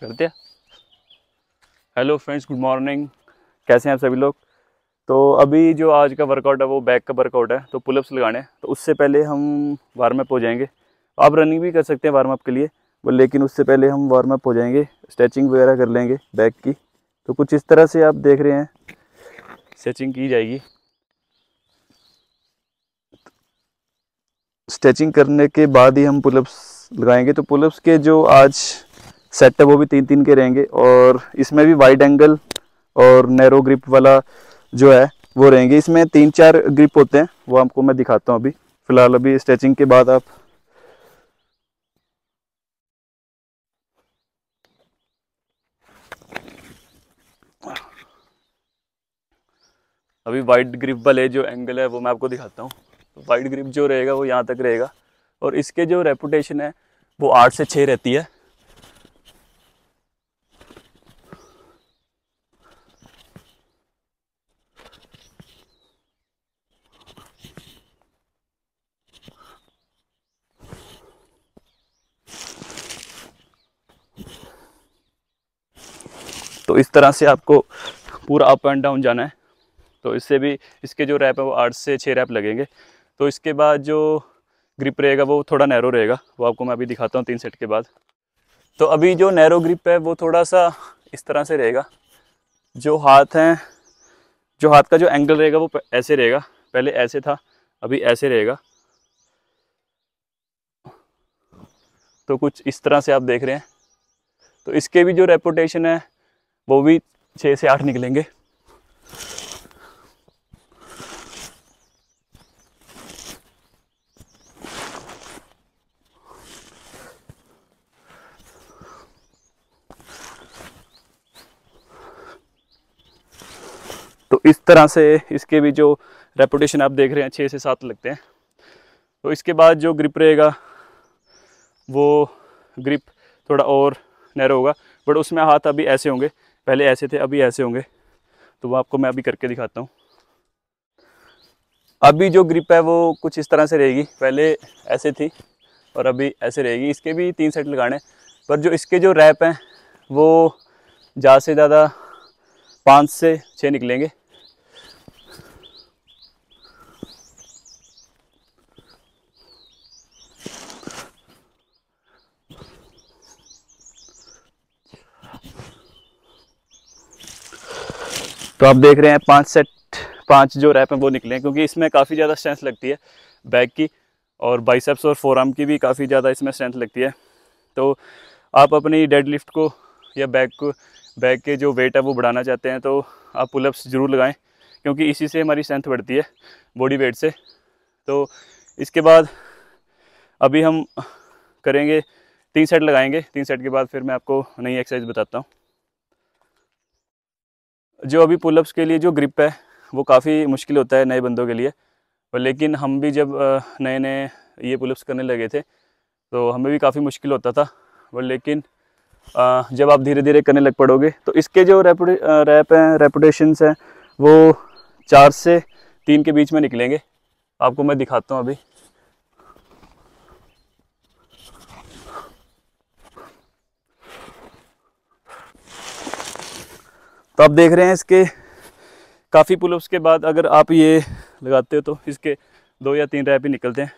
कर दिया hello friends good morning कैसे हैं आप सभी लोग तो अभी जो आज का वर्कआउट है वो बैक का वर्कआउट है तो पुलअप्स लगाने हैं तो उससे पहले हम वार्म अप हो जाएंगे आप रनिंग भी कर सकते हैं वार्म अप के लिए वो लेकिन उससे पहले हम वार्म अप हो जाएंगे स्ट्रेचिंग वगैरह कर लेंगे बैक की तो कुछ इस तरह से आप देख रहे हैं स्ट्रेचिंग की जाएगी स्ट्रेचिंग करने के बाद ही हम पुलअप्स लगाएंगे तो पुलअप्स के जो आज सेट है वो भी तीन तीन के रहेंगे और इसमें भी वाइड एंगल और नैरो ग्रिप वाला जो है वो रहेंगे इसमें तीन चार ग्रिप होते हैं वो आपको मैं दिखाता हूँ अभी फ़िलहाल अभी स्ट्रेचिंग के बाद आप अभी वाइड ग्रिप वाले जो एंगल है वो मैं आपको दिखाता हूँ तो वाइड ग्रिप जो रहेगा वो यहाँ तक रहेगा और इसके जो रेपुटेशन है वो आठ से छः रहती है तो इस तरह से आपको पूरा अप एंड डाउन जाना है तो इससे भी इसके जो रैप है वो आठ से छः रैप लगेंगे तो इसके बाद जो ग्रिप रहेगा वो थोड़ा नैरो रहेगा वो आपको मैं अभी दिखाता हूँ तीन सेट के बाद तो अभी जो नैरो ग्रिप है वो थोड़ा सा इस तरह से रहेगा जो हाथ हैं जो हाथ का जो एंगल रहेगा वो ऐसे रहेगा पहले ऐसे था अभी ऐसे रहेगा तो कुछ इस तरह से आप देख रहे हैं तो इसके भी जो रेपुटेशन है वो भी छः से आठ निकलेंगे तो इस तरह से इसके भी जो रेपुटेशन आप देख रहे हैं छः से सात लगते हैं तो इसके बाद जो ग्रिप रहेगा वो ग्रिप थोड़ा और नैरो होगा बट उसमें हाथ अभी ऐसे होंगे पहले ऐसे थे अभी ऐसे होंगे तो वो आपको मैं अभी करके दिखाता हूँ अभी जो ग्रिप है वो कुछ इस तरह से रहेगी पहले ऐसे थी और अभी ऐसे रहेगी इसके भी तीन सेट लगाने पर जो इसके जो रैप हैं वो ज़्यादा से ज़्यादा पाँच से छः निकलेंगे तो आप देख रहे हैं पाँच सेट पाँच जो रैप हैं वो निकले हैं क्योंकि इसमें काफ़ी ज़्यादा स्ट्रेंथ लगती है बैक की और बाइसेप्स और फोरआर्म की भी काफ़ी ज़्यादा इसमें स्ट्रेंथ लगती है तो आप अपनी डेड लिफ्ट को या बैक को बैक के जो वेट है वो बढ़ाना चाहते हैं तो आप पुलअप्स ज़रूर लगाएं क्योंकि इसी से हमारी स्ट्रेंथ बढ़ती है बॉडी वेट से तो इसके बाद अभी हम करेंगे तीन सेट लगाएंगे तीन सेट के बाद फिर मैं आपको नई एक्सरसाइज बताता हूँ जो अभी पुलअप्स के लिए जो ग्रिप है वो काफ़ी मुश्किल होता है नए बंदों के लिए और लेकिन हम भी जब नए नए ये पुलअप्स करने लगे थे तो हमें भी काफ़ी मुश्किल होता था और लेकिन जब आप धीरे धीरे करने लग पड़ोगे तो इसके जो रेप रैप हैं रेपुटेशंस हैं वो चार से तीन के बीच में निकलेंगे आपको मैं दिखाता हूँ अभी तो आप देख रहे हैं इसके काफ़ी पुलअप्स के बाद अगर आप ये लगाते हो तो इसके दो या तीन रैप ही निकलते हैं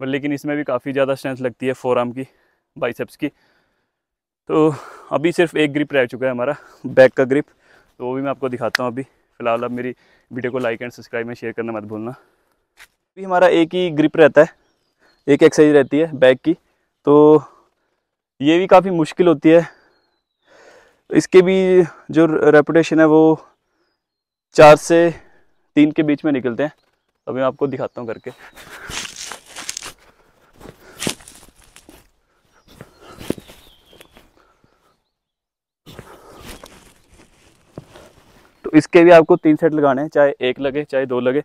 पर लेकिन इसमें भी काफ़ी ज़्यादा स्ट्रेंथ लगती है फोर आर्म की बाइसेप्स की तो अभी सिर्फ एक ग्रिप रह चुका है हमारा बैक का ग्रिप तो वो भी मैं आपको दिखाता हूँ अभी फ़िलहाल आप मेरी वीडियो को लाइक एंड सब्सक्राइब में शेयर करना मत भूलना अभी हमारा एक ही ग्रिप रहता है एक एक्सरसाइज रहती है बैक की तो ये भी काफ़ी मुश्किल होती है तो इसके भी जो रेपुटेशन है वो चार से तीन के बीच में निकलते हैं तो मैं आपको दिखाता हूँ करके तो इसके भी आपको तीन सेट लगाने हैं चाहे एक लगे चाहे दो लगे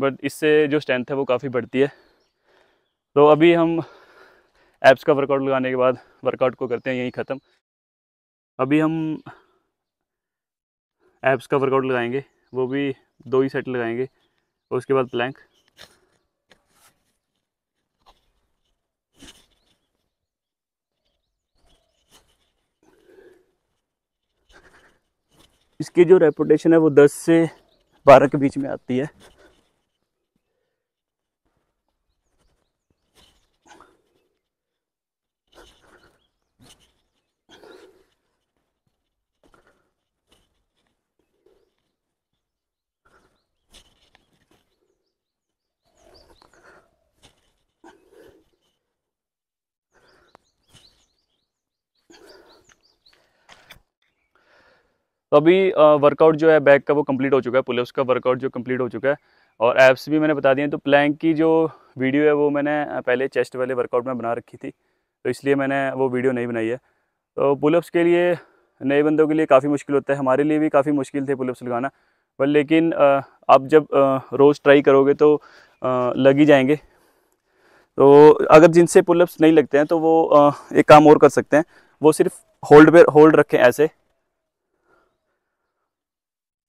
बट इससे जो स्ट्रेंथ है वो काफ़ी बढ़ती है तो अभी हम एप्स का वर्कआउट लगाने के बाद वर्कआउट को करते हैं यहीं ख़त्म अभी हम एप्स का वर्कआउट लगाएंगे वो भी दो ही सेट लगाएंगे और उसके बाद प्लैंक इसकी जो रेपुटेशन है वो दस से बारह के बीच में आती है तो अभी वर्कआउट जो है बैक का वो कंप्लीट हो चुका है पुलिस का वर्कआउट जो कंप्लीट हो चुका है और एप्स भी मैंने बता दिए तो प्लैंक की जो वीडियो है वो मैंने पहले चेस्ट वाले वर्कआउट में बना रखी थी तो इसलिए मैंने वो वीडियो नहीं बनाई है तो पुलअप्स के लिए नए बंदों के लिए काफ़ी मुश्किल होता है हमारे लिए भी काफ़ी मुश्किल थे पुलअप्स लगाना पर लेकिन आप जब रोज़ ट्राई करोगे तो लग ही जाएंगे तो अगर जिनसे पुलअप्स नहीं लगते हैं तो वो एक काम और कर सकते हैं वो सिर्फ होल्ड पे होल्ड रखें ऐसे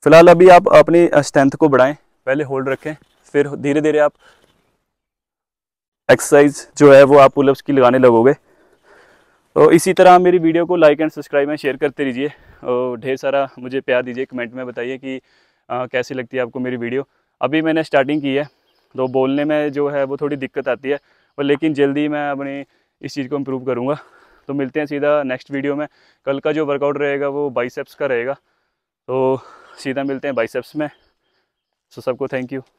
फिलहाल अभी आप अपनी स्ट्रेंथ को बढ़ाएं पहले होल्ड रखें फिर धीरे धीरे आप एक्सरसाइज जो है वो आप पुलअप्स की लगाने लगोगे तो इसी तरह मेरी वीडियो को like and subscribe and share करते रहिए और ढेर सारा मुझे प्यार दीजिए कमेंट में बताइए कि आ, कैसी लगती है आपको मेरी वीडियो अभी मैंने स्टार्टिंग की है तो बोलने में जो है वो थोड़ी दिक्कत आती है पर लेकिन जल्दी मैं अपनी इस चीज़ को इम्प्रूव करूँगा तो मिलते हैं सीधा नेक्स्ट वीडियो में कल का जो वर्कआउट रहेगा वो बाइसेप्स का रहेगा तो सीधा मिलते हैं बाइसेप्स में सो सबको थैंक यू